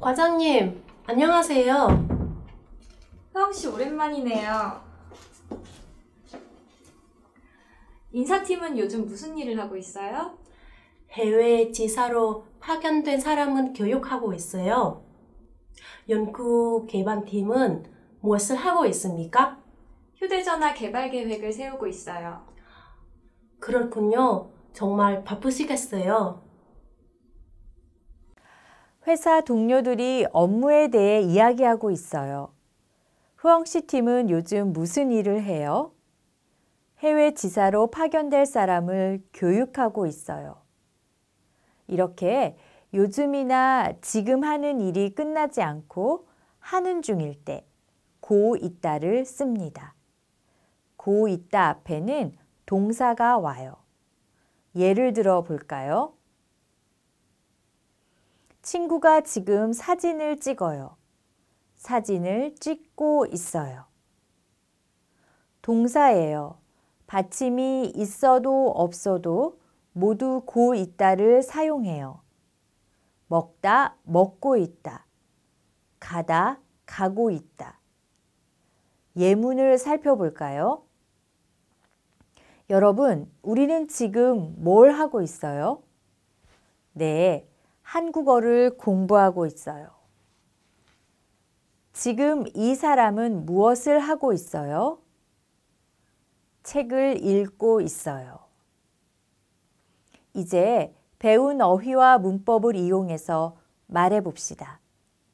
과장님, 안녕하세요. 하영씨 오랜만이네요. 인사팀은 요즘 무슨 일을 하고 있어요? 해외 지사로 파견된 사람은 교육하고 있어요. 연구 개발팀은 무엇을 하고 있습니까? 휴대전화 개발 계획을 세우고 있어요. 그렇군요. 정말 바쁘시겠어요. 회사 동료들이 업무에 대해 이야기하고 있어요. 후엉 씨 팀은 요즘 무슨 일을 해요? 해외 지사로 파견될 사람을 교육하고 있어요. 이렇게 요즘이나 지금 하는 일이 끝나지 않고 하는 중일 때 고 있다를 씁니다. 고 있다 앞에는 동사가 와요. 예를 들어 볼까요? 친구가 지금 사진을 찍어요. 사진을 찍고 있어요. 동사예요. 받침이 있어도 없어도 모두 고 있다를 사용해요. 먹다, 먹고 있다. 가다, 가고 있다. 예문을 살펴볼까요? 여러분, 우리는 지금 뭘 하고 있어요? 네, 한국어를 공부하고 있어요. 지금 이 사람은 무엇을 하고 있어요? 책을 읽고 있어요. 이제 배운 어휘와 문법을 이용해서 말해 봅시다.